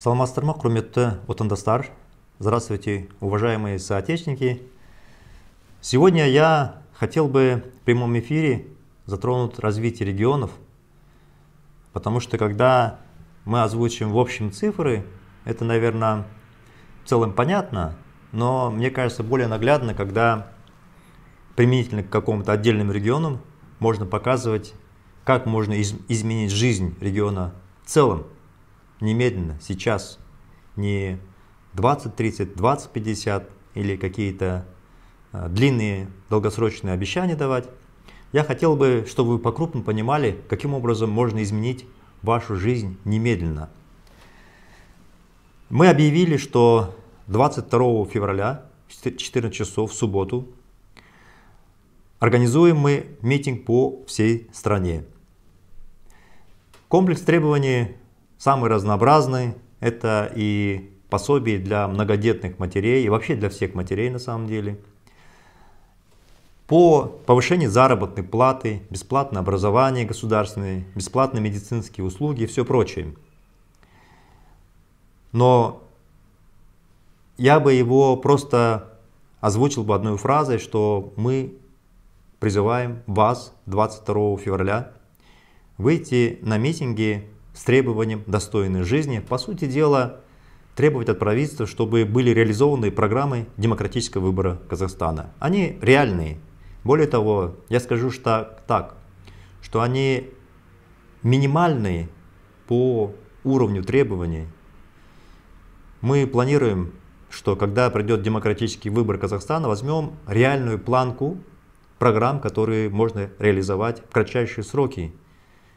саламатсыздар ма құрметті отандастар здравствуйте уважаемые соотечественники сегодня я хотел бы в прямом эфире затронуть развитие регионов потому что когда мы озвучим в общем цифры это наверное в целом понятно но мне кажется более наглядно когда применительно к какому-то отдельным регионам можно показывать как можно из изменить жизнь региона в целом немедленно, сейчас, не 20, 30, 20, 50 или какие-то э, длинные долгосрочные обещания давать. Я хотел бы, чтобы вы по крупному понимали, каким образом можно изменить вашу жизнь немедленно. Мы объявили, что 22 февраля, 14 часов, в субботу, организуем мы митинг по всей стране. Комплекс требований самый разнообразный. Это и пособие для многодетных матерей, и вообще для всех матерей на самом деле. По повышению заработной платы, бесплатное образование государственное, бесплатные медицинские услуги и все прочее. Но я бы его просто озвучил бы одной фразой, что мы призываем вас 22 февраля выйти на митинги с требованием достойной жизни, по сути дела, требовать от правительства, чтобы были реализованы программы демократического выбора Казахстана. Они реальные. Более того, я скажу что так, что они минимальные по уровню требований. Мы планируем, что когда придет демократический выбор Казахстана, возьмем реальную планку программ, которые можно реализовать в кратчайшие сроки.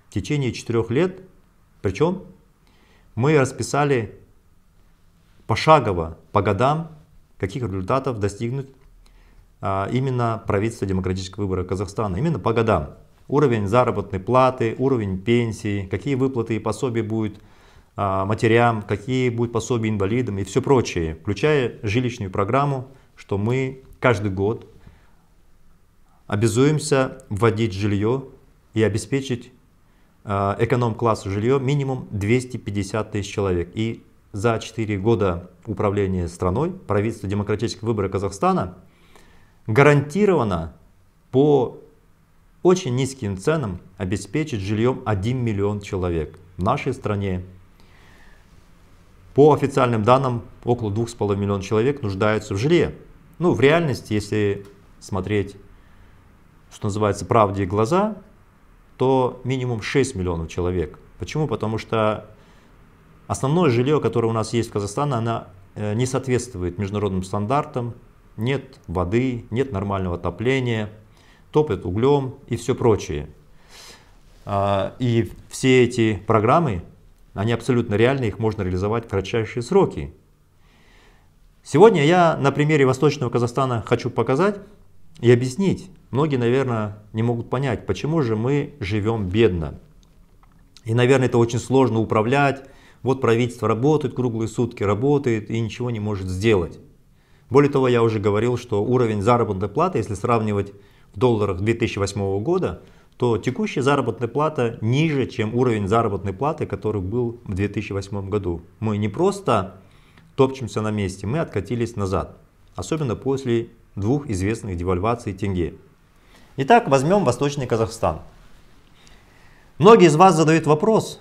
В течение четырех лет причем мы расписали пошагово по годам, каких результатов достигнут а, именно правительство демократического выбора Казахстана. Именно по годам. Уровень заработной платы, уровень пенсии, какие выплаты и пособия будут а, матерям, какие будут пособия инвалидам и все прочее, включая жилищную программу, что мы каждый год обязуемся вводить жилье и обеспечить Э, эконом класс жилье минимум 250 тысяч человек. И за 4 года управления страной правительство демократических выборов Казахстана гарантированно по очень низким ценам обеспечить жильем 1 миллион человек. В нашей стране по официальным данным около 2,5 миллиона человек нуждаются в жилье. Ну, в реальности, если смотреть, что называется, правде глаза, то минимум 6 миллионов человек. Почему? Потому что основное жилье, которое у нас есть в Казахстане, оно э, не соответствует международным стандартам, нет воды, нет нормального отопления, топят углем и все прочее. А, и все эти программы, они абсолютно реальны, их можно реализовать в кратчайшие сроки. Сегодня я на примере Восточного Казахстана хочу показать и объяснить, многие, наверное, не могут понять, почему же мы живем бедно. И, наверное, это очень сложно управлять. Вот правительство работает круглые сутки, работает и ничего не может сделать. Более того, я уже говорил, что уровень заработной платы, если сравнивать в долларах 2008 года, то текущая заработная плата ниже, чем уровень заработной платы, который был в 2008 году. Мы не просто топчемся на месте, мы откатились назад, особенно после двух известных девальваций тенге. Итак, возьмем Восточный Казахстан. Многие из вас задают вопрос,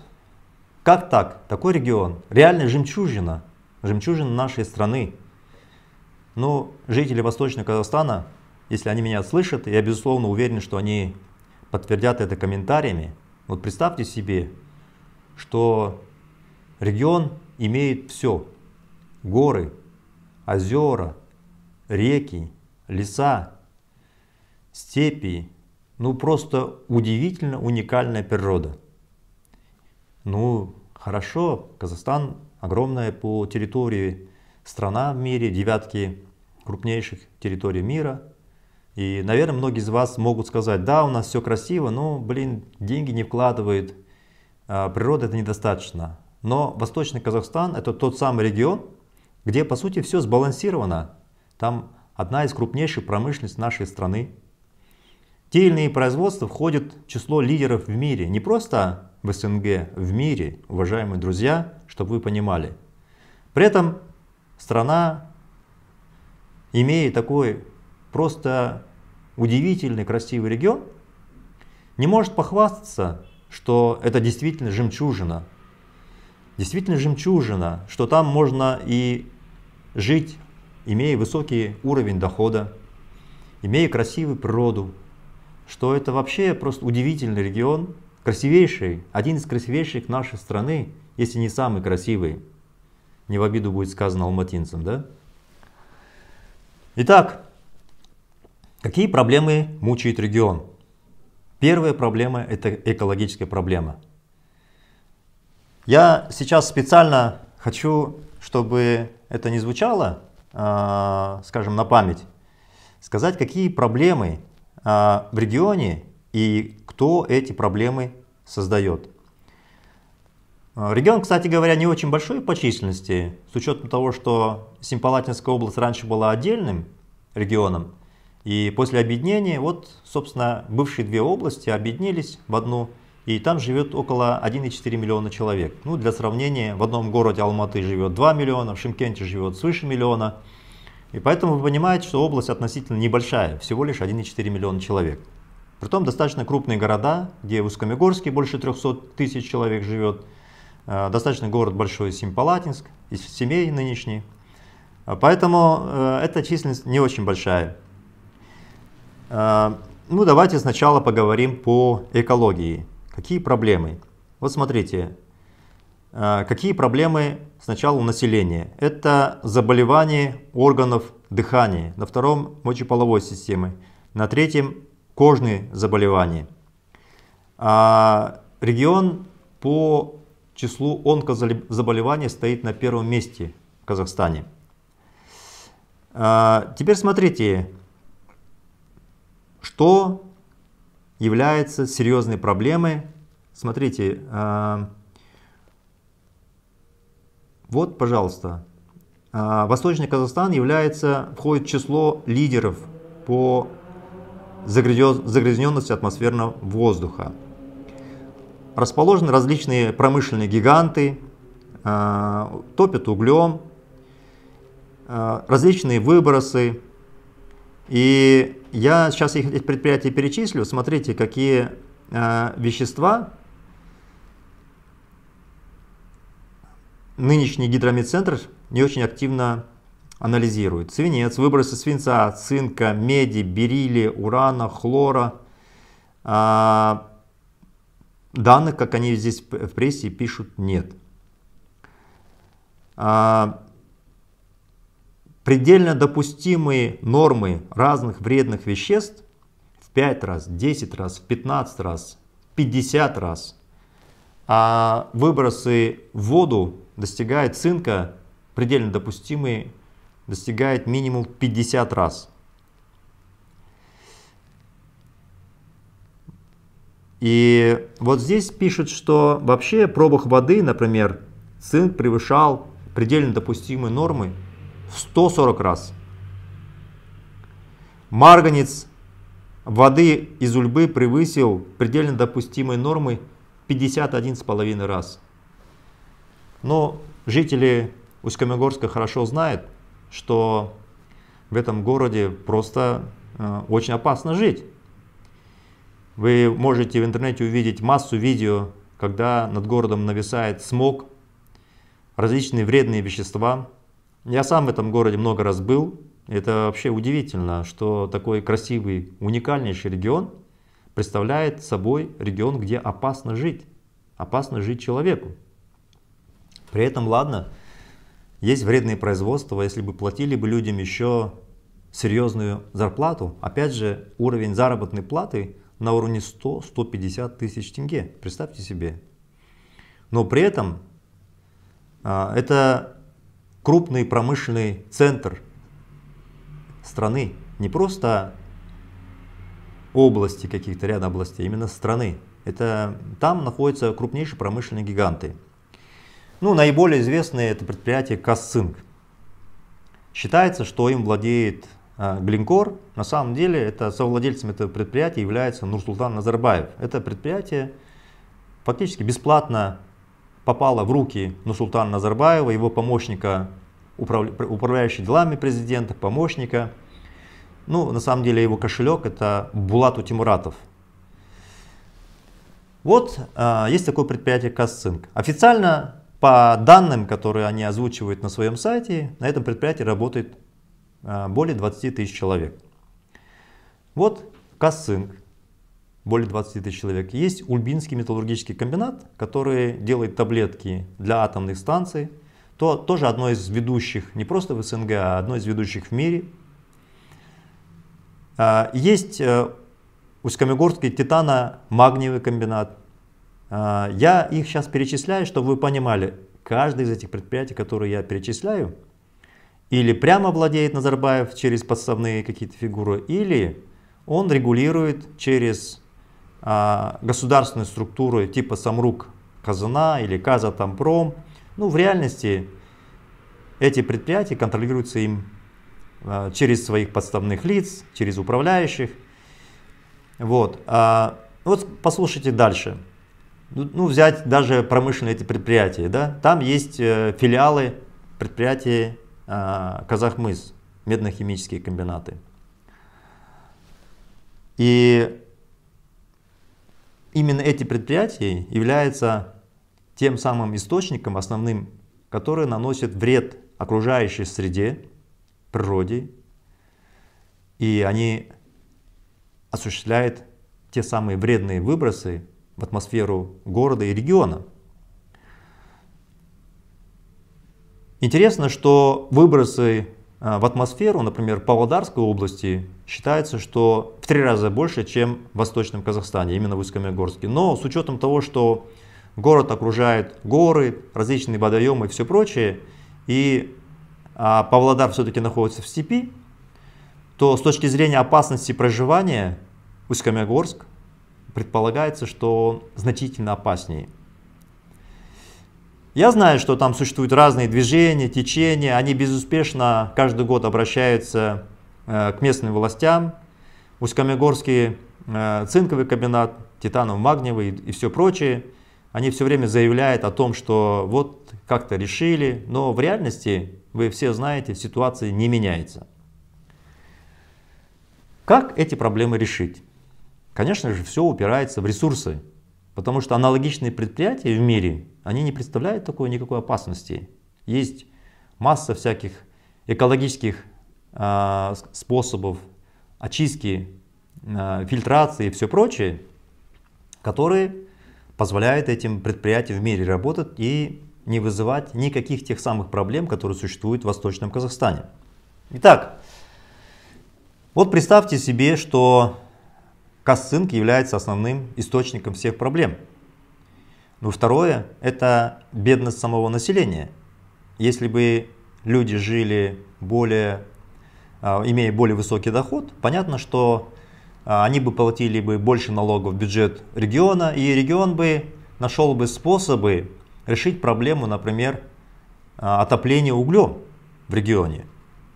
как так, такой регион, реально жемчужина, жемчужина нашей страны. Ну, жители Восточного Казахстана, если они меня слышат, я безусловно уверен, что они подтвердят это комментариями. Вот представьте себе, что регион имеет все. Горы, озера, реки, леса, степи, ну просто удивительно уникальная природа. Ну хорошо, Казахстан огромная по территории страна в мире, девятки крупнейших территорий мира. И, наверное, многие из вас могут сказать, да, у нас все красиво, но, блин, деньги не вкладывают, а, природа это недостаточно. Но Восточный Казахстан это тот самый регион, где, по сути, все сбалансировано. Там одна из крупнейших промышленностей нашей страны, те или иные производства входят в число лидеров в мире, не просто в СНГ, в мире, уважаемые друзья, чтобы вы понимали. При этом страна, имея такой просто удивительный красивый регион, не может похвастаться, что это действительно жемчужина. Действительно жемчужина, что там можно и жить, имея высокий уровень дохода, имея красивую природу, что это вообще просто удивительный регион, красивейший, один из красивейших нашей страны, если не самый красивый. Не в обиду будет сказано алматинцам, да? Итак, какие проблемы мучает регион? Первая проблема – это экологическая проблема. Я сейчас специально хочу, чтобы это не звучало, а, скажем, на память, сказать, какие проблемы а, в регионе и кто эти проблемы создает. А, регион, кстати говоря, не очень большой по численности, с учетом того, что Симпалатинская область раньше была отдельным регионом, и после объединения, вот, собственно, бывшие две области объединились в одну, и там живет около 1,4 миллиона человек. Ну, для сравнения, в одном городе Алматы живет 2 миллиона, в Шимкенте живет свыше миллиона, и поэтому вы понимаете, что область относительно небольшая, всего лишь 1,4 миллиона человек. Притом достаточно крупные города, где в Ускомегорске больше 300 тысяч человек живет, э, достаточно город большой Симпалатинск, из семей нынешней. Э, поэтому э, эта численность не очень большая. Ну давайте сначала поговорим по экологии. Какие проблемы? Вот смотрите, а, какие проблемы сначала у населения? Это заболевания органов дыхания, на втором мочеполовой системы, на третьем кожные заболевания. А, регион по числу онкозаболеваний стоит на первом месте в Казахстане. А, теперь смотрите, что является серьезной проблемой. Смотрите, вот, пожалуйста, а, Восточный Казахстан является, входит в число лидеров по загрязненности атмосферного воздуха. Расположены различные промышленные гиганты, а, топят углем, а, различные выбросы. И я сейчас их предприятия перечислю. Смотрите, какие вещества нынешний гидромедцентр не очень активно анализирует. Свинец, выбросы свинца, цинка, меди, берили, урана, хлора. А, данных, как они здесь в прессе пишут, нет. А, предельно допустимые нормы разных вредных веществ в 5 раз, 10 раз, в 15 раз, 50 раз. А выбросы в воду достигает цинка, предельно допустимый, достигает минимум 50 раз. И вот здесь пишут, что вообще в пробах воды, например, цинк превышал предельно допустимые нормы в 140 раз. Марганец воды из ульбы превысил предельно допустимые нормы 51,5 раз. Но жители Усть-Каменогорска хорошо знают, что в этом городе просто э, очень опасно жить. Вы можете в интернете увидеть массу видео, когда над городом нависает смог, различные вредные вещества. Я сам в этом городе много раз был. Это вообще удивительно, что такой красивый, уникальнейший регион представляет собой регион, где опасно жить. Опасно жить человеку. При этом, ладно, есть вредные производства, если бы платили бы людям еще серьезную зарплату, опять же, уровень заработной платы на уровне 100-150 тысяч тенге, представьте себе. Но при этом а, это крупный промышленный центр страны, не просто области каких-то ряд областей, а именно страны. Это там находятся крупнейшие промышленные гиганты. Ну, наиболее известное это предприятие Касцинк. Считается, что им владеет а, Глинкор. На самом деле, это совладельцем этого предприятия является Нурсултан Назарбаев. Это предприятие фактически бесплатно попало в руки Нурсултана Назарбаева, его помощника, управляющего делами президента, помощника. Ну, на самом деле, его кошелек это Булату Тимуратов. Вот э, есть такое предприятие Касцинк. Официально по данным, которые они озвучивают на своем сайте, на этом предприятии работает а, более 20 тысяч человек. Вот Кассинг, более 20 тысяч человек. Есть Ульбинский металлургический комбинат, который делает таблетки для атомных станций. То, тоже одно из ведущих, не просто в СНГ, а одно из ведущих в мире. А, есть э, Усть-Камегорский титано-магниевый комбинат, а, я их сейчас перечисляю, чтобы вы понимали, каждый из этих предприятий, которые я перечисляю, или прямо владеет Назарбаев через подставные какие-то фигуры, или он регулирует через а, государственные структуры типа Самрук Казана или Казатомпром. Ну, в реальности эти предприятия контролируются им а, через своих подставных лиц, через управляющих. Вот. А, вот послушайте дальше ну, ну взять даже промышленные эти предприятия, да, там есть э, филиалы предприятий э, Казахмыс, медно-химические комбинаты. И именно эти предприятия являются тем самым источником основным, который наносит вред окружающей среде, природе, и они осуществляют те самые вредные выбросы, в атмосферу города и региона. Интересно, что выбросы а, в атмосферу, например, Павлодарской области, считается, что в три раза больше, чем в Восточном Казахстане, именно в Усть-Каменогорске. Но с учетом того, что город окружает горы, различные водоемы и все прочее, и а, Павлодар все-таки находится в степи, то с точки зрения опасности проживания Усть-Каменогорск предполагается, что он значительно опаснее. Я знаю, что там существуют разные движения, течения, они безуспешно каждый год обращаются э, к местным властям. Усть-Камегорский э, цинковый комбинат, титаново-магниевый и все прочее, они все время заявляют о том, что вот как-то решили, но в реальности, вы все знаете, ситуация не меняется. Как эти проблемы решить? Конечно же, все упирается в ресурсы, потому что аналогичные предприятия в мире, они не представляют такой никакой опасности. Есть масса всяких экологических э, способов очистки, э, фильтрации и все прочее, которые позволяют этим предприятиям в мире работать и не вызывать никаких тех самых проблем, которые существуют в Восточном Казахстане. Итак, вот представьте себе, что Косцинк является основным источником всех проблем. Ну, второе – это бедность самого населения. Если бы люди жили более, а, имея более высокий доход, понятно, что а, они бы платили бы больше налогов в бюджет региона, и регион бы нашел бы способы решить проблему, например, а, отопления углем в регионе.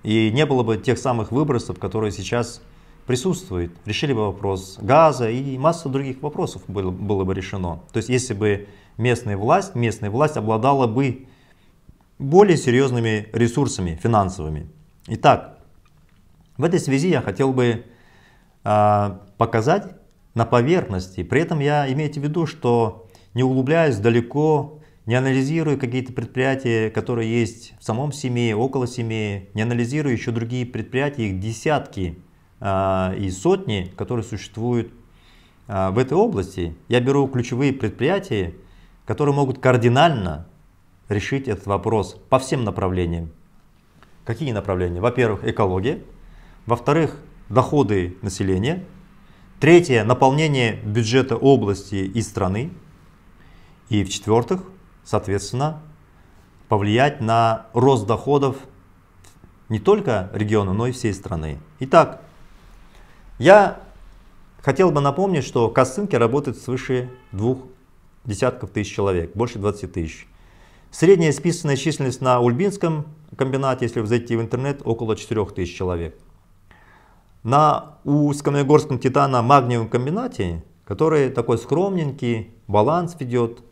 И не было бы тех самых выбросов, которые сейчас присутствует. Решили бы вопрос газа и масса других вопросов было, было бы решено. То есть если бы местная власть, местная власть обладала бы более серьезными ресурсами финансовыми. Итак, в этой связи я хотел бы э, показать на поверхности, при этом я имею в виду, что не углубляюсь далеко, не анализирую какие-то предприятия, которые есть в самом семье, около семьи, не анализирую еще другие предприятия, их десятки, а, и сотни, которые существуют а, в этой области. Я беру ключевые предприятия, которые могут кардинально решить этот вопрос по всем направлениям. Какие направления? Во-первых, экология. Во-вторых, доходы населения. Третье, наполнение бюджета области и страны. И в-четвертых, соответственно, повлиять на рост доходов не только региона, но и всей страны. Итак, я хотел бы напомнить, что в работает свыше двух десятков тысяч человек, больше 20 тысяч. Средняя списанная численность на Ульбинском комбинате, если зайти в интернет, около 4 тысяч человек. На Ускомогорском титано-магниевом комбинате, который такой скромненький, баланс ведет,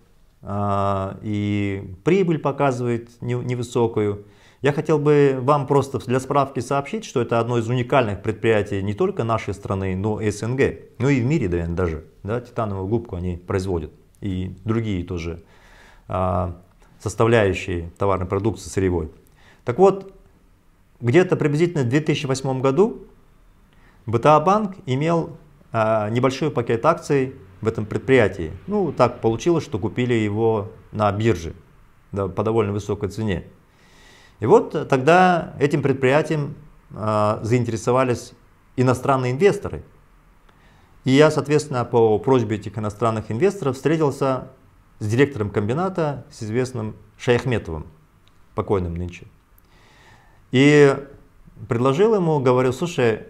а, и прибыль показывает невысокую. Я хотел бы вам просто для справки сообщить, что это одно из уникальных предприятий не только нашей страны, но и СНГ, ну и в мире даже. Да, титановую губку они производят и другие тоже а, составляющие товарной продукции сырьевой. Так вот, где-то приблизительно в 2008 году БТА Банк имел а, небольшой пакет акций в этом предприятии. Ну, так получилось, что купили его на бирже да, по довольно высокой цене. И вот тогда этим предприятием э, заинтересовались иностранные инвесторы. И я, соответственно, по просьбе этих иностранных инвесторов встретился с директором комбината, с известным Шаяхметовым, покойным нынче. И предложил ему, говорю, слушай,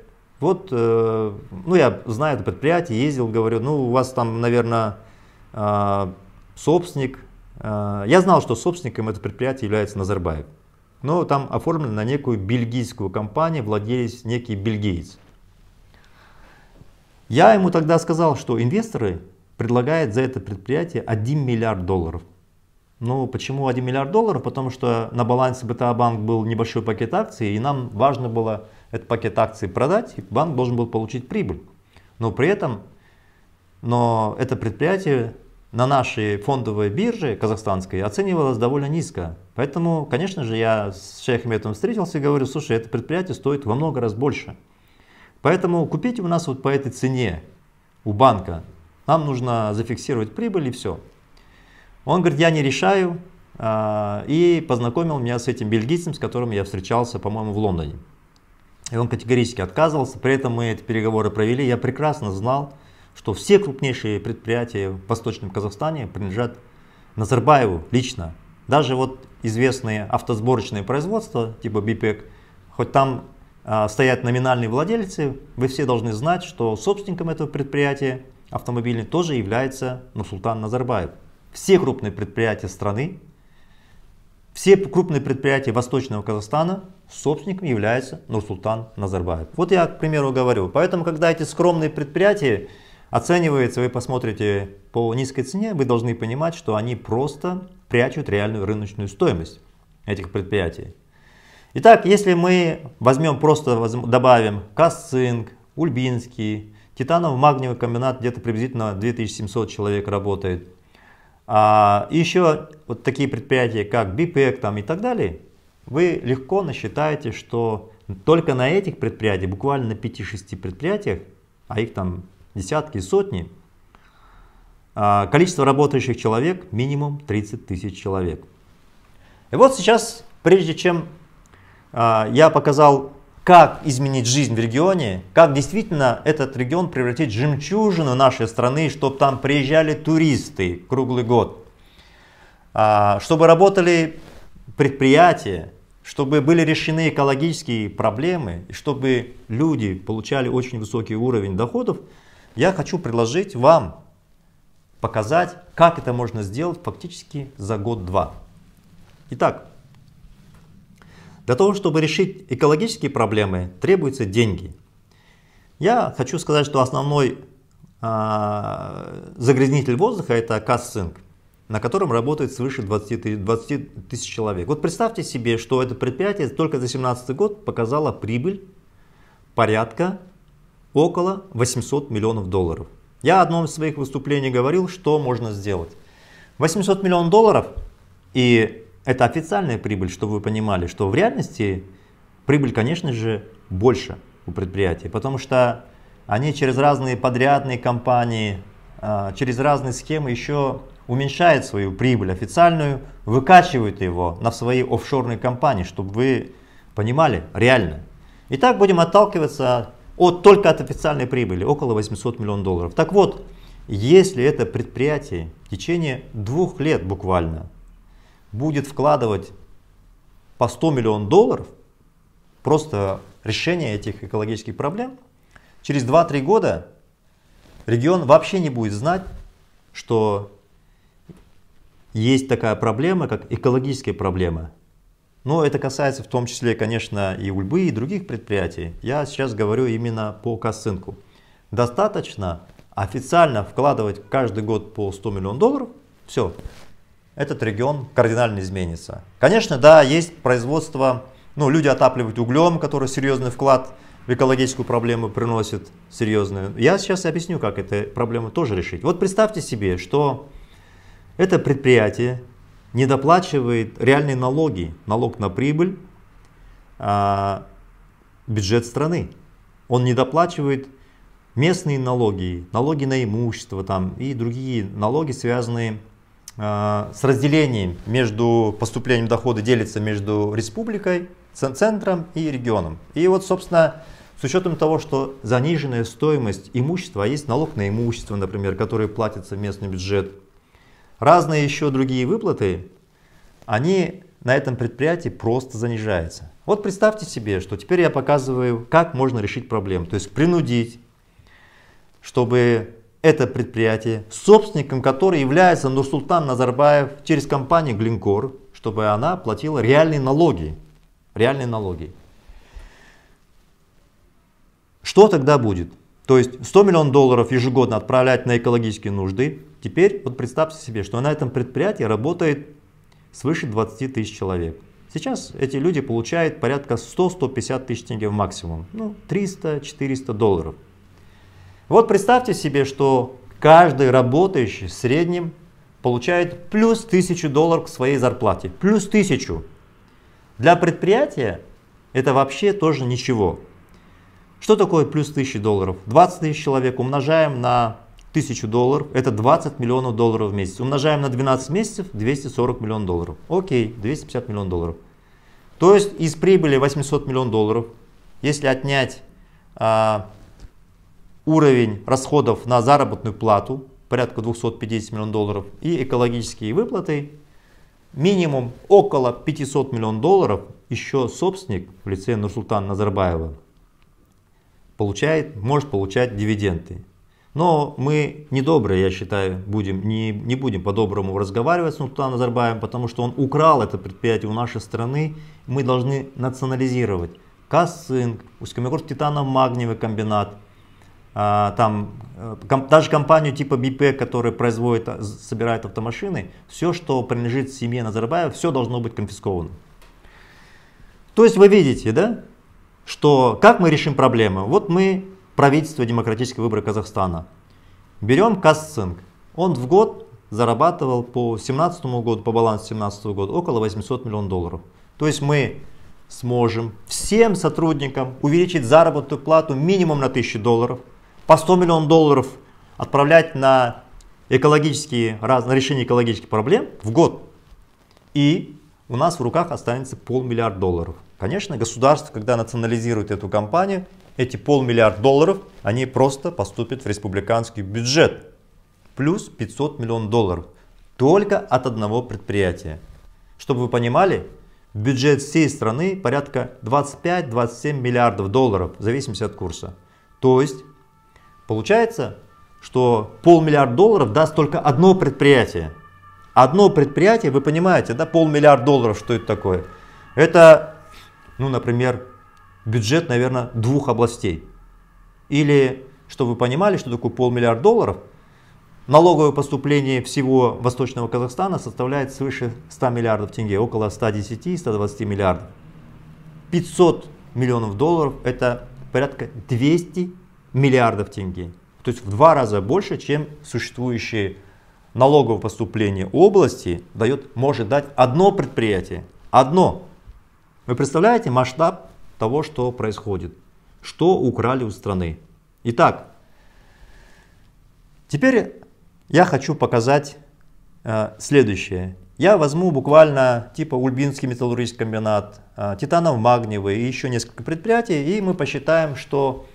вот, э, ну я знаю это предприятие, ездил, говорю, ну у вас там, наверное, э, собственник. Э, я знал, что собственником это предприятия является Назарбаев но там оформлено на некую бельгийскую компанию, владелец некий бельгиец. Я ему тогда сказал, что инвесторы предлагают за это предприятие 1 миллиард долларов. Ну, почему 1 миллиард долларов? Потому что на балансе БТА банк был небольшой пакет акций, и нам важно было этот пакет акций продать, и банк должен был получить прибыль. Но при этом но это предприятие на нашей фондовой бирже казахстанской оценивалась довольно низко. Поэтому, конечно же, я с Шейхметом встретился и говорю, слушай, это предприятие стоит во много раз больше. Поэтому купить у нас вот по этой цене у банка. Нам нужно зафиксировать прибыль и все. Он говорит, я не решаю. А, и познакомил меня с этим бельгийцем, с которым я встречался, по-моему, в Лондоне. И он категорически отказывался. При этом мы эти переговоры провели. Я прекрасно знал, что все крупнейшие предприятия в Восточном Казахстане принадлежат Назарбаеву лично. Даже вот известные автосборочные производства типа БИПЕК, хоть там а, стоят номинальные владельцы, вы все должны знать, что собственником этого предприятия автомобильный тоже является Нурсултан Назарбаев. Все крупные предприятия страны, все крупные предприятия Восточного Казахстана собственником является Нурсултан Назарбаев. Вот я, к примеру, говорю. Поэтому, когда эти скромные предприятия оценивается, вы посмотрите по низкой цене, вы должны понимать, что они просто прячут реальную рыночную стоимость этих предприятий. Итак, если мы возьмем, просто добавим Касцинк, Ульбинский, титанов магниевый комбинат где-то приблизительно 2700 человек работает. А еще вот такие предприятия, как БИПЭК там и так далее, вы легко насчитаете, что только на этих предприятиях, буквально на 5-6 предприятиях, а их там десятки, сотни, а, количество работающих человек минимум 30 тысяч человек. И вот сейчас, прежде чем а, я показал, как изменить жизнь в регионе, как действительно этот регион превратить в жемчужину нашей страны, чтобы там приезжали туристы круглый год, а, чтобы работали предприятия, чтобы были решены экологические проблемы, чтобы люди получали очень высокий уровень доходов – я хочу предложить вам показать, как это можно сделать фактически за год-два. Итак, для того, чтобы решить экологические проблемы, требуются деньги. Я хочу сказать, что основной а, загрязнитель воздуха это Кассинг, на котором работает свыше 20, 20 тысяч человек. Вот представьте себе, что это предприятие только за 2017 год показало прибыль порядка около 800 миллионов долларов. Я в одном из своих выступлений говорил, что можно сделать. 800 миллионов долларов, и это официальная прибыль, чтобы вы понимали, что в реальности прибыль, конечно же, больше у предприятия, потому что они через разные подрядные компании, а, через разные схемы еще уменьшают свою прибыль официальную, выкачивают его на свои офшорные компании, чтобы вы понимали реально. Итак, будем отталкиваться от, только от официальной прибыли, около 800 миллионов долларов. Так вот, если это предприятие в течение двух лет буквально будет вкладывать по 100 миллионов долларов, просто решение этих экологических проблем, через 2-3 года регион вообще не будет знать, что есть такая проблема, как экологическая проблема. Но это касается в том числе, конечно, и Ульбы, и других предприятий. Я сейчас говорю именно по косынку. Достаточно официально вкладывать каждый год по 100 миллионов долларов, все, этот регион кардинально изменится. Конечно, да, есть производство, ну, люди отапливают углем, который серьезный вклад в экологическую проблему приносит серьезную. Я сейчас объясню, как эту проблему тоже решить. Вот представьте себе, что это предприятие недоплачивает реальные налоги, налог на прибыль, а, бюджет страны. Он недоплачивает местные налоги, налоги на имущество там, и другие налоги, связанные а, с разделением между поступлением дохода делится между республикой, центром и регионом. И вот, собственно, с учетом того, что заниженная стоимость имущества, а есть налог на имущество, например, который платится в местный бюджет, Разные еще другие выплаты, они на этом предприятии просто занижаются. Вот представьте себе, что теперь я показываю, как можно решить проблему. То есть принудить, чтобы это предприятие, собственником которой является Нурсултан Назарбаев через компанию Глинкор, чтобы она платила реальные налоги. Реальные налоги. Что тогда будет? То есть 100 миллионов долларов ежегодно отправлять на экологические нужды. Теперь вот представьте себе, что на этом предприятии работает свыше 20 тысяч человек. Сейчас эти люди получают порядка 100-150 тысяч тенге в максимум, ну 300-400 долларов. Вот представьте себе, что каждый работающий в среднем получает плюс 1000 долларов к своей зарплате, плюс 1000. Для предприятия это вообще тоже ничего. Что такое плюс 1000 долларов? 20 тысяч человек умножаем на 1000 долларов, это 20 миллионов долларов в месяц. Умножаем на 12 месяцев, 240 миллионов долларов. Окей, 250 миллионов долларов. То есть из прибыли 800 миллионов долларов, если отнять а, уровень расходов на заработную плату, порядка 250 миллионов долларов, и экологические выплаты, минимум около 500 миллионов долларов еще собственник в лице Нурсултана Назарбаева получает, может получать дивиденды. Но мы недобрые, я считаю, будем, не, не будем по-доброму разговаривать с Нурсултаном Назарбаевым, потому что он украл это предприятие у нашей страны. Мы должны национализировать Касцинк, Усть-Каменогорск титаномагниевый комбинат, а, там, э, ком, даже компанию типа БП, которая производит, а, собирает автомашины, все, что принадлежит семье Назарбаева, все должно быть конфисковано. То есть вы видите, да? что как мы решим проблемы? Вот мы, правительство демократического выбора Казахстана, берем Касцинг. Он в год зарабатывал по 2017 году, по балансу 2017 года, около 800 миллионов долларов. То есть мы сможем всем сотрудникам увеличить заработную плату минимум на 1000 долларов, по 100 миллионов долларов отправлять на экологические, раз, на решение экологических проблем в год. И у нас в руках останется полмиллиарда долларов. Конечно, государство, когда национализирует эту компанию, эти полмиллиарда долларов, они просто поступят в республиканский бюджет. Плюс 500 миллионов долларов. Только от одного предприятия. Чтобы вы понимали, бюджет всей страны порядка 25-27 миллиардов долларов, в зависимости от курса. То есть, получается, что полмиллиарда долларов даст только одно предприятие. Одно предприятие, вы понимаете, да, полмиллиарда долларов, что это такое? Это ну, например, бюджет, наверное, двух областей. Или, чтобы вы понимали, что такое полмиллиард долларов, налоговое поступление всего Восточного Казахстана составляет свыше 100 миллиардов тенге, около 110-120 миллиардов. 500 миллионов долларов – это порядка 200 миллиардов тенге. То есть в два раза больше, чем существующие налоговое поступление области дает, может дать одно предприятие. Одно. Вы представляете масштаб того, что происходит? Что украли у страны? Итак, теперь я хочу показать э, следующее. Я возьму буквально типа Ульбинский металлургический комбинат, э, Титанов Магниевый и еще несколько предприятий, и мы посчитаем, что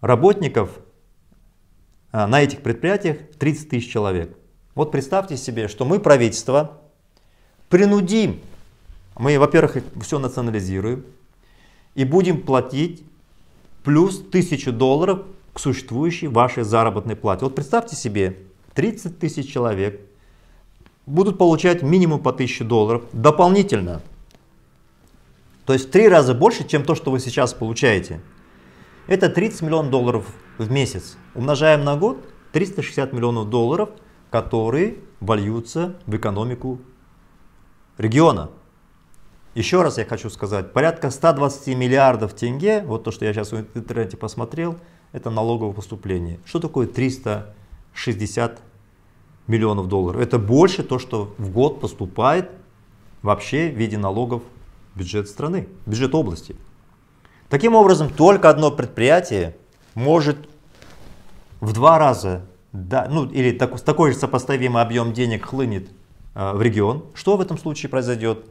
работников э, на этих предприятиях 30 тысяч человек. Вот представьте себе, что мы правительство принудим мы, во-первых, все национализируем и будем платить плюс 1000 долларов к существующей вашей заработной плате. Вот представьте себе, 30 тысяч человек будут получать минимум по 1000 долларов дополнительно. То есть в три раза больше, чем то, что вы сейчас получаете. Это 30 миллионов долларов в месяц. Умножаем на год 360 миллионов долларов, которые вольются в экономику региона. Еще раз я хочу сказать, порядка 120 миллиардов тенге, вот то, что я сейчас в интернете посмотрел, это налоговое поступление. Что такое 360 миллионов долларов? Это больше то, что в год поступает вообще в виде налогов в бюджет страны, в бюджет области. Таким образом, только одно предприятие может в два раза, да, ну или так, такой же сопоставимый объем денег хлынет э, в регион. Что в этом случае произойдет?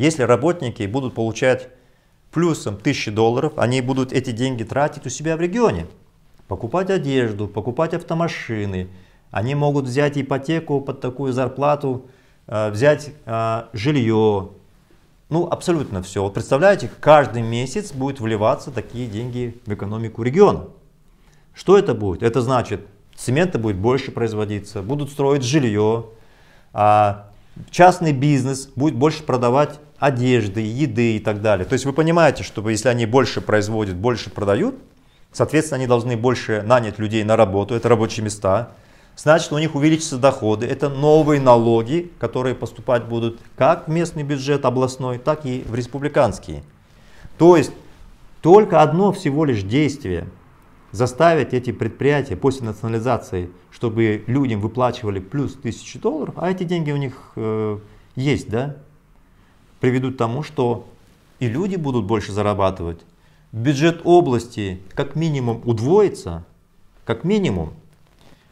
Если работники будут получать плюсом тысячи долларов, они будут эти деньги тратить у себя в регионе. Покупать одежду, покупать автомашины. Они могут взять ипотеку под такую зарплату, э, взять э, жилье. Ну, абсолютно все. Вот представляете, каждый месяц будет вливаться такие деньги в экономику региона. Что это будет? Это значит, цемента будет больше производиться, будут строить жилье, а частный бизнес будет больше продавать одежды, еды и так далее. То есть вы понимаете, что если они больше производят, больше продают, соответственно, они должны больше нанять людей на работу, это рабочие места, значит, у них увеличатся доходы, это новые налоги, которые поступать будут как в местный бюджет областной, так и в республиканский. То есть только одно всего лишь действие заставить эти предприятия после национализации, чтобы людям выплачивали плюс тысячи долларов, а эти деньги у них э, есть, да, приведут к тому, что и люди будут больше зарабатывать. Бюджет области как минимум удвоится, как минимум.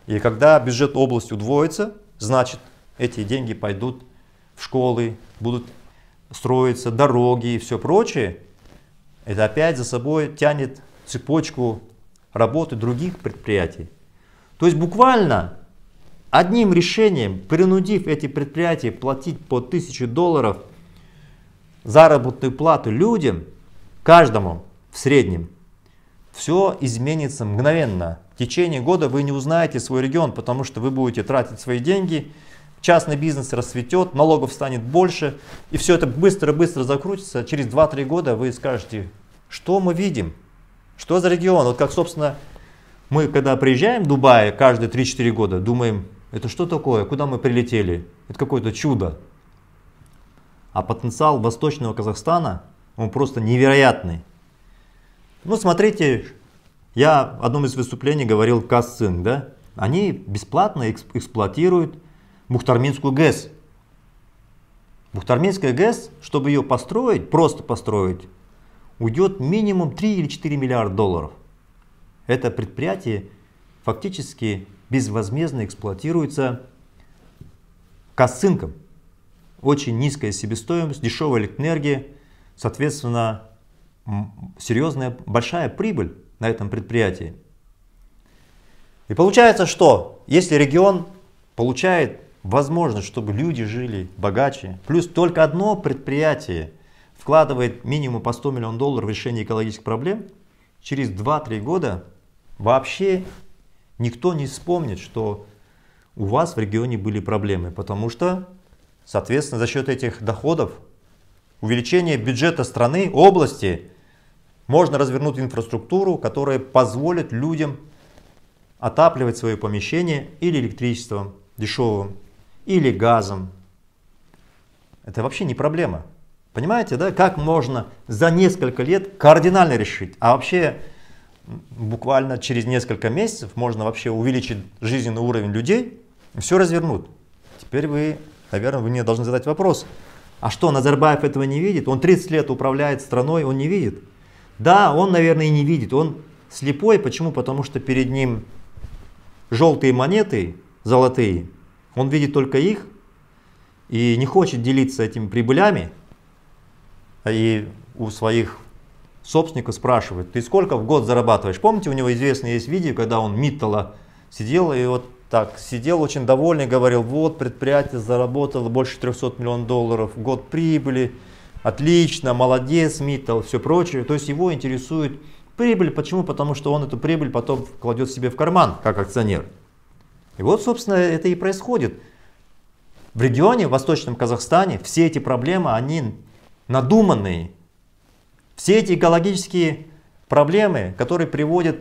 И когда бюджет области удвоится, значит эти деньги пойдут в школы, будут строиться дороги и все прочее. Это опять за собой тянет цепочку работы других предприятий. То есть буквально одним решением, принудив эти предприятия платить по 1000 долларов заработную плату людям, каждому в среднем, все изменится мгновенно. В течение года вы не узнаете свой регион, потому что вы будете тратить свои деньги, частный бизнес расцветет, налогов станет больше, и все это быстро-быстро закрутится. Через 2-3 года вы скажете, что мы видим, что за регион. Вот как, собственно, мы, когда приезжаем в Дубай каждые 3-4 года, думаем, это что такое, куда мы прилетели, это какое-то чудо. А потенциал восточного Казахстана, он просто невероятный. Ну, смотрите, я в одном из выступлений говорил Касцин, да? Они бесплатно эксплуатируют Бухтарминскую ГЭС. Бухтарминская ГЭС, чтобы ее построить, просто построить, уйдет минимум 3 или 4 миллиарда долларов. Это предприятие фактически безвозмездно эксплуатируется косынком очень низкая себестоимость, дешевая электроэнергия, соответственно, серьезная, большая прибыль на этом предприятии. И получается, что если регион получает возможность, чтобы люди жили богаче, плюс только одно предприятие вкладывает минимум по 100 миллионов долларов в решение экологических проблем, через 2-3 года вообще никто не вспомнит, что у вас в регионе были проблемы, потому что Соответственно, за счет этих доходов, увеличение бюджета страны, области, можно развернуть инфраструктуру, которая позволит людям отапливать свое помещение или электричеством дешевым, или газом. Это вообще не проблема. Понимаете, да, как можно за несколько лет кардинально решить, а вообще буквально через несколько месяцев можно вообще увеличить жизненный уровень людей, все развернут. Теперь вы наверное, вы мне должны задать вопрос. А что, Назарбаев этого не видит? Он 30 лет управляет страной, он не видит? Да, он, наверное, и не видит. Он слепой. Почему? Потому что перед ним желтые монеты, золотые. Он видит только их и не хочет делиться этими прибылями. И у своих собственников спрашивает, ты сколько в год зарабатываешь? Помните, у него известное есть видео, когда он Миттала сидел и вот так, сидел очень довольный, говорил, вот предприятие заработало больше 300 миллионов долларов, год прибыли, отлично, молодец, Миттал, все прочее. То есть его интересует прибыль. Почему? Потому что он эту прибыль потом кладет себе в карман, как акционер. И вот, собственно, это и происходит. В регионе, в Восточном Казахстане, все эти проблемы, они надуманные. Все эти экологические проблемы, которые приводят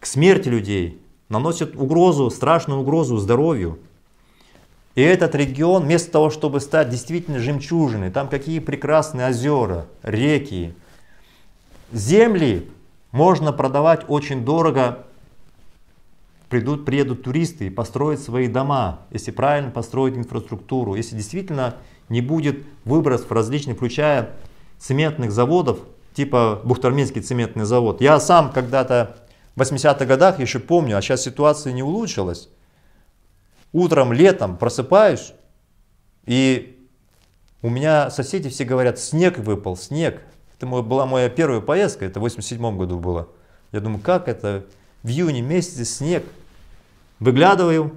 к смерти людей, наносит угрозу, страшную угрозу здоровью. И этот регион, вместо того, чтобы стать действительно жемчужиной, там какие прекрасные озера, реки, земли можно продавать очень дорого. Придут, приедут туристы и построят свои дома, если правильно построить инфраструктуру, если действительно не будет выбросов различных, включая цементных заводов, типа Бухтарминский цементный завод. Я сам когда-то в 80-х годах, еще помню, а сейчас ситуация не улучшилась. Утром, летом просыпаюсь, и у меня соседи все говорят, снег выпал, снег. Это была моя первая поездка, это в 87 году было. Я думаю, как это? В июне месяце снег. Выглядываю,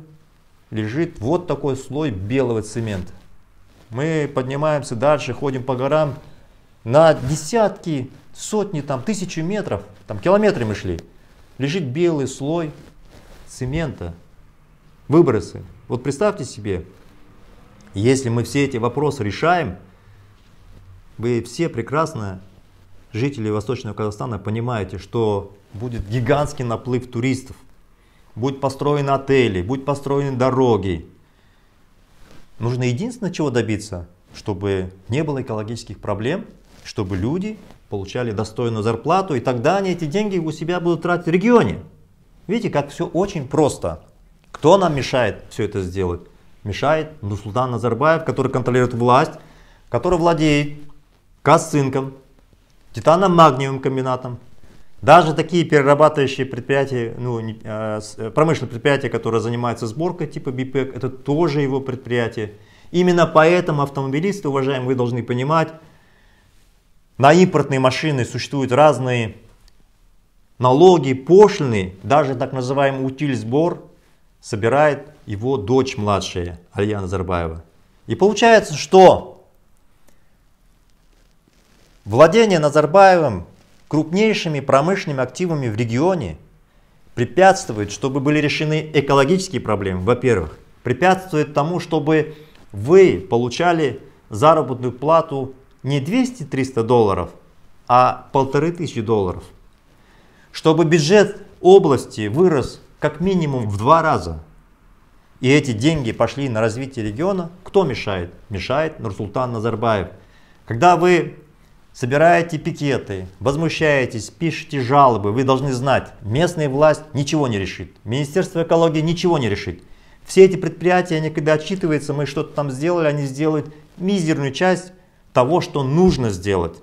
лежит вот такой слой белого цемента. Мы поднимаемся дальше, ходим по горам на десятки, сотни, там, тысячи метров, там, километры мы шли лежит белый слой цемента, выбросы. Вот представьте себе, если мы все эти вопросы решаем, вы все прекрасно, жители Восточного Казахстана, понимаете, что будет гигантский наплыв туристов. Будут построены отели, будут построены дороги. Нужно единственное чего добиться, чтобы не было экологических проблем, чтобы люди получали достойную зарплату, и тогда они эти деньги у себя будут тратить в регионе. Видите, как все очень просто. Кто нам мешает все это сделать? Мешает Нусултан Назарбаев, который контролирует власть, который владеет косынком, титаном магниевым комбинатом. Даже такие перерабатывающие предприятия, ну, э, э, промышленные предприятия, которые занимаются сборкой типа БИПЭК, это тоже его предприятие. Именно поэтому автомобилисты, уважаемые, вы должны понимать, на импортные машины существуют разные налоги, пошлины, даже так называемый утиль-сбор собирает его дочь младшая, Алия Назарбаева. И получается, что владение Назарбаевым крупнейшими промышленными активами в регионе препятствует, чтобы были решены экологические проблемы, во-первых, препятствует тому, чтобы вы получали заработную плату не 200-300 долларов, а 1500 долларов. Чтобы бюджет области вырос как минимум в два раза. И эти деньги пошли на развитие региона. Кто мешает? Мешает Нурсултан Назарбаев. Когда вы собираете пикеты, возмущаетесь, пишете жалобы, вы должны знать, местная власть ничего не решит, Министерство экологии ничего не решит. Все эти предприятия, они когда отчитываются, мы что-то там сделали, они сделают мизерную часть того, что нужно сделать.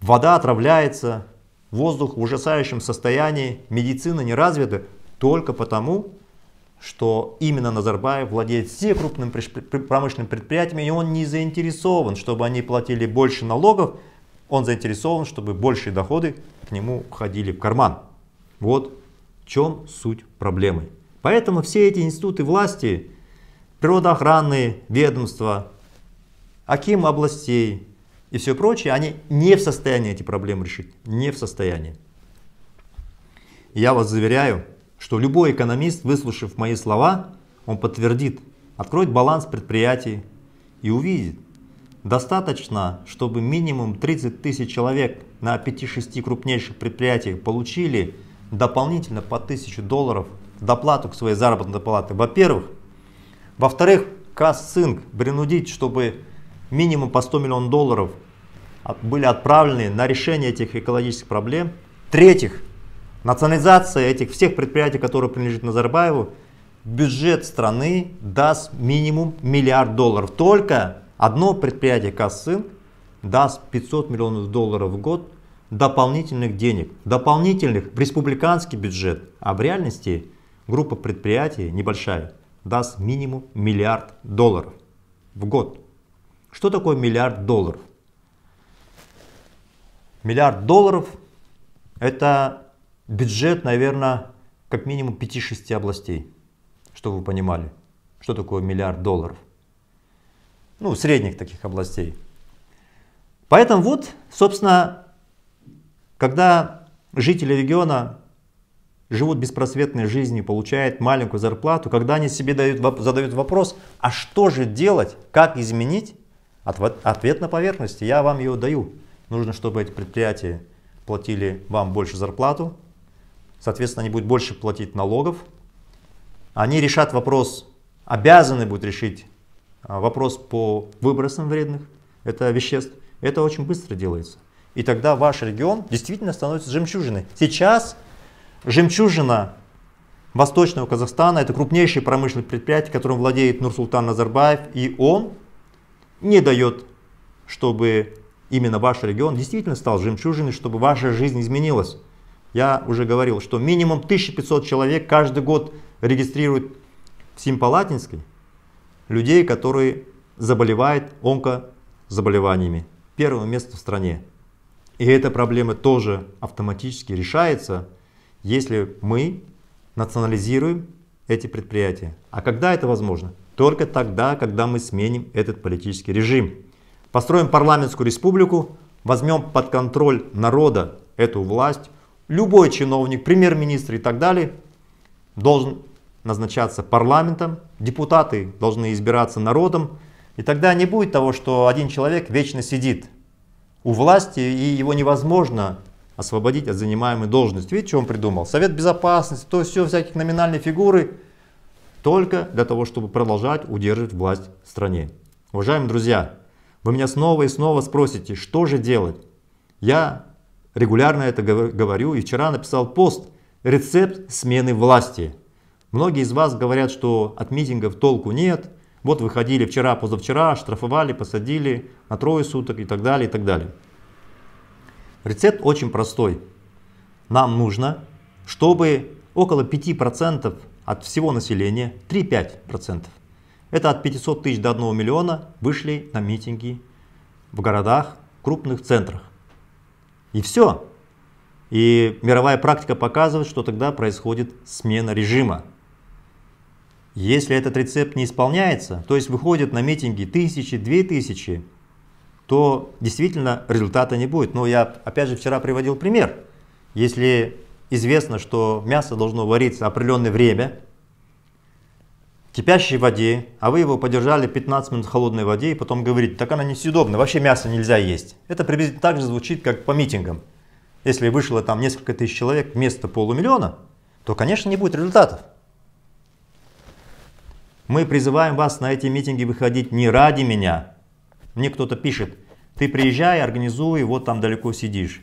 Вода отравляется, воздух в ужасающем состоянии, медицина не развита только потому, что именно Назарбаев владеет все крупными промышленными предприятиями, и он не заинтересован, чтобы они платили больше налогов, он заинтересован, чтобы большие доходы к нему входили в карман. Вот в чем суть проблемы. Поэтому все эти институты власти, природоохранные ведомства, Аким областей и все прочее, они не в состоянии эти проблемы решить. Не в состоянии. Я вас заверяю, что любой экономист, выслушав мои слова, он подтвердит, откроет баланс предприятий и увидит, достаточно, чтобы минимум 30 тысяч человек на 5-6 крупнейших предприятиях получили дополнительно по 1000 долларов доплату к своей заработной плате. Во-первых. Во-вторых, Кассинг принудить, чтобы минимум по 100 миллионов долларов а, были отправлены на решение этих экологических проблем. третьих национализация этих всех предприятий, которые принадлежат Назарбаеву, бюджет страны даст минимум миллиард долларов. Только одно предприятие Кассин даст 500 миллионов долларов в год дополнительных денег, дополнительных в республиканский бюджет, а в реальности группа предприятий небольшая даст минимум миллиард долларов в год. Что такое миллиард долларов? Миллиард долларов – это бюджет, наверное, как минимум 5-6 областей, чтобы вы понимали, что такое миллиард долларов. Ну, средних таких областей. Поэтому вот, собственно, когда жители региона живут беспросветной жизнью, получают маленькую зарплату, когда они себе дают, задают вопрос, а что же делать, как изменить, Ответ на поверхности, я вам ее даю. Нужно, чтобы эти предприятия платили вам больше зарплату, соответственно, они будут больше платить налогов. Они решат вопрос, обязаны будут решить а, вопрос по выбросам вредных это веществ. Это очень быстро делается. И тогда ваш регион действительно становится жемчужиной. Сейчас жемчужина Восточного Казахстана – это крупнейшее промышленное предприятие, которым владеет Нурсултан Назарбаев, и он не дает, чтобы именно ваш регион действительно стал жемчужиной, чтобы ваша жизнь изменилась. Я уже говорил, что минимум 1500 человек каждый год регистрируют в Симпалатинской людей, которые заболевают онкозаболеваниями. Первое место в стране. И эта проблема тоже автоматически решается, если мы национализируем эти предприятия. А когда это возможно? только тогда, когда мы сменим этот политический режим. Построим парламентскую республику, возьмем под контроль народа эту власть. Любой чиновник, премьер-министр и так далее должен назначаться парламентом, депутаты должны избираться народом. И тогда не будет того, что один человек вечно сидит у власти, и его невозможно освободить от занимаемой должности. Видите, что он придумал? Совет безопасности, то все, всяких номинальные фигуры – только для того, чтобы продолжать удерживать власть в стране. Уважаемые друзья, вы меня снова и снова спросите, что же делать? Я регулярно это говорю и вчера написал пост «Рецепт смены власти». Многие из вас говорят, что от митингов толку нет. Вот выходили вчера, позавчера, штрафовали, посадили на трое суток и так далее, и так далее. Рецепт очень простой. Нам нужно, чтобы около 5% от всего населения 3-5%. Это от 500 тысяч до 1 миллиона вышли на митинги в городах, крупных центрах. И все. И мировая практика показывает, что тогда происходит смена режима. Если этот рецепт не исполняется, то есть выходят на митинги тысячи, две тысячи, то действительно результата не будет. Но я опять же вчера приводил пример. Если известно, что мясо должно вариться определенное время в кипящей воде, а вы его подержали 15 минут в холодной воде и потом говорите, так она несъедобна, вообще мясо нельзя есть. Это приблизительно так же звучит, как по митингам. Если вышло там несколько тысяч человек вместо полумиллиона, то, конечно, не будет результатов. Мы призываем вас на эти митинги выходить не ради меня. Мне кто-то пишет, ты приезжай, организуй, вот там далеко сидишь.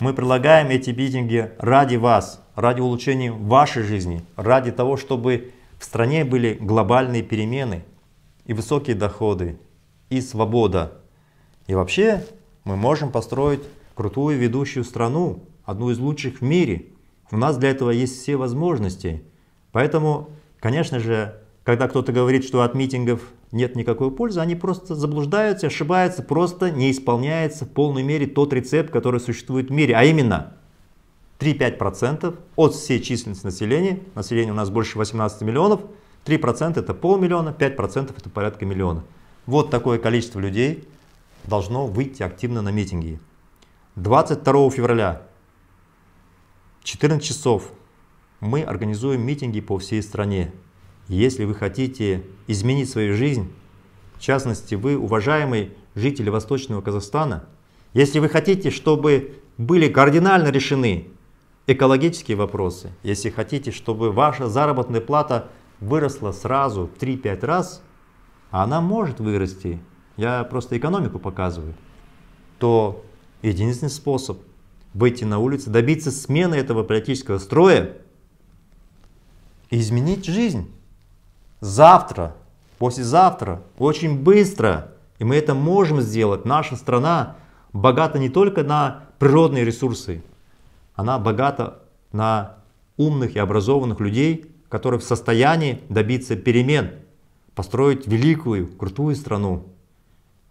Мы предлагаем эти митинги ради вас, ради улучшения вашей жизни, ради того, чтобы в стране были глобальные перемены и высокие доходы, и свобода. И вообще мы можем построить крутую ведущую страну, одну из лучших в мире. У нас для этого есть все возможности. Поэтому, конечно же, когда кто-то говорит, что от митингов нет никакой пользы, они просто заблуждаются, ошибаются, просто не исполняется в полной мере тот рецепт, который существует в мире, а именно 3-5% от всей численности населения, население у нас больше 18 миллионов, 3% это полмиллиона, 5% это порядка миллиона. Вот такое количество людей должно выйти активно на митинги. 22 февраля в 14 часов мы организуем митинги по всей стране. Если вы хотите изменить свою жизнь, в частности, вы, уважаемый житель Восточного Казахстана, если вы хотите, чтобы были кардинально решены экологические вопросы, если хотите, чтобы ваша заработная плата выросла сразу в 3-5 раз, а она может вырасти, я просто экономику показываю, то единственный способ выйти на улицу, добиться смены этого политического строя и изменить жизнь завтра, послезавтра, очень быстро. И мы это можем сделать. Наша страна богата не только на природные ресурсы, она богата на умных и образованных людей, которые в состоянии добиться перемен, построить великую, крутую страну,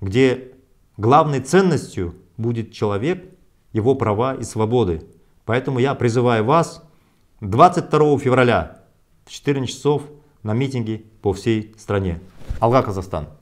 где главной ценностью будет человек, его права и свободы. Поэтому я призываю вас 22 февраля в 14 часов на митинги по всей стране. Алга, Казахстан!